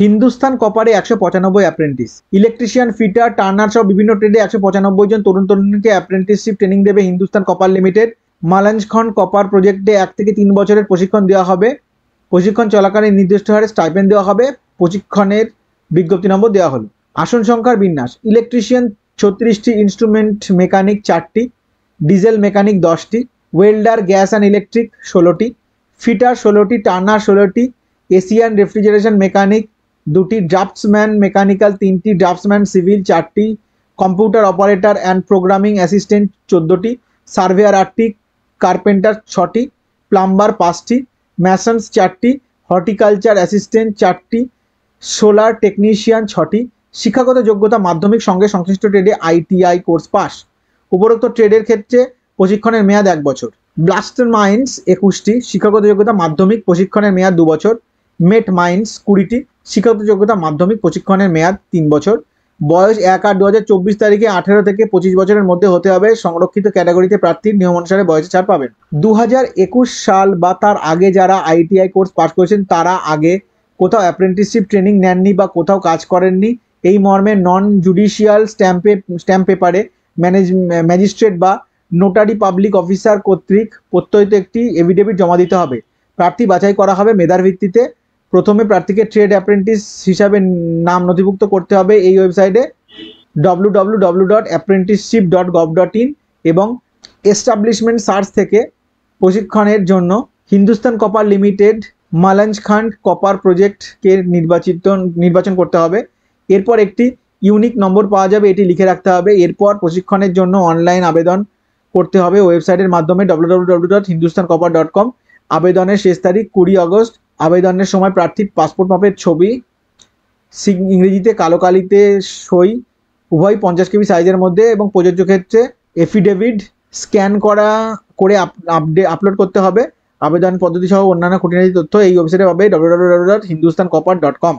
হিন্দুস্থান কপারে একশো পঁচানব্বই apprentice electrician fitter Turner সহ বিভিন্ন ট্রেডে একশো পঁচানব্বই জন তরুণ তরুণীকে অ্যাপ্রেন্টিসশিপ ট্রেনিং দেবে Hindustan copper limited Malanjkhand copper প্রজেক্টে এক থেকে তিন বছরের প্রশিক্ষণ দেওয়া হবে প্রশিক্ষণ চলাকালীন নির্দিষ্ট হারে স্টাইপেন্ড দেওয়া হবে প্রশিক্ষণের বিজ্ঞপ্তি নম্বর দেওয়া হলো আসন সংখ্যার বিন্যাস ইলেকট্রিশিয়ান ছত্রিশটি ইনস্ট্রুমেন্ট মেকানিক চারটি ডিজেল মেকানিক দশটি ওয়েল্ডার গ্যাস অ্যান্ড ইলেকট্রিক ষোলোটি ফিটার ষোলোটি টার্নার ষোলোটি এসিয়ান রেফ্রিজারেশন মেকানিক দুটি ড্রাফটসম্যান মেকানিক্যাল তিনটি ড্রাফটসম্যান সিভিল চারটি computer operator and programming assistant চোদ্দোটি সার্ভেয়ার আটটি কার্পেন্টার ছটি প্লাম্বার পাঁচটি ম্যাসন্স চারটি হর্টিকালচার অ্যাসিস্ট্যান্ট চারটি সোলার টেকনিশিয়ান ছটি শিক্ষাগত যোগ্যতা মাধ্যমিক সঙ্গে সংশ্লিষ্ট ট্রেডে আইটিআই কোর্স পাস উপরোক্ত ট্রেডের ক্ষেত্রে প্রশিক্ষণের মেয়াদ এক বছর ব্লাস্টার মাইন্স একুশটি শিক্ষাগত যোগ্যতা মাধ্যমিক প্রশিক্ষণের মেয়াদ দু বছর মেট মাইন্স কুড়িটি শিক্ষাগত যোগ্যতা মাধ্যমিক প্রশিক্ষণের মেয়াদ তিন বছর বয়স এক আট দু তারিখে আঠেরো থেকে পঁচিশ বছরের মধ্যে হতে হবে সংরক্ষিত ক্যাটাগরিতে প্রার্থীর নিয়ম অনুসারে বয়সে ছাড় পাবেন দু একুশ সাল বা তার আগে যারা আইটিআই কোর্স পাস করেছেন তারা আগে কোথাও অ্যাপ্রেন্টিসশিপ ট্রেনিং নেননি বা কোথাও কাজ করেননি এই মর্মে নন জুডিশিয়াল স্ট্যাম্পে স্ট্যাম্প পেপারে ম্যানেজ ম্যাজিস্ট্রেট বা নোটারি পাবলিক অফিসার কর্তৃক প্রত্যয়িত একটি এভিডেভিট জমা দিতে হবে প্রার্থী বাছাই করা হবে মেধার ভিত্তিতে প্রথমে প্রার্থীকে ট্রেড অ্যাপ্রেন্টিস হিসাবে নাম নথিভুক্ত করতে হবে এই ওয়েবসাইটে W W W dot dot dot in এবং এস্টাবলিশমেন্ট সার্চ থেকে প্রশিক্ষণের জন্য Hindustan copper limited Malanj copper প্রজেক্টকে নির্বাচিত নির্বাচন করতে হবে এরপর একটি ইউনিক নম্বর পাওয়া যাবে এটি লিখে রাখতে হবে এরপর প্রশিক্ষণের জন্য অনলাইন আবেদন করতে হবে ওয়েবসাইটের মাধ্যমে W W W dot Hindustan copper dot com আবেদনের শেষ তারিখ কুড়ি আগস্ট আবেদনের সময় প্রার্থীর পাসপোর্ট মাপের ছবি ইংরেজিতে কালো কালিতে সই উভয় পঞ্চাশ কেবি সাইজের মধ্যে এবং প্রযোজ্য ক্ষেত্রে এফিডেভিট স্ক্যান করা করে আপডে আপলোড করতে হবে আবেদন পদ্ধতি সহ অন্যান্য খুঁটিনাটি তথ্য এই ওয়েবসাইটে পাবে W dot Hindustan copper dot কম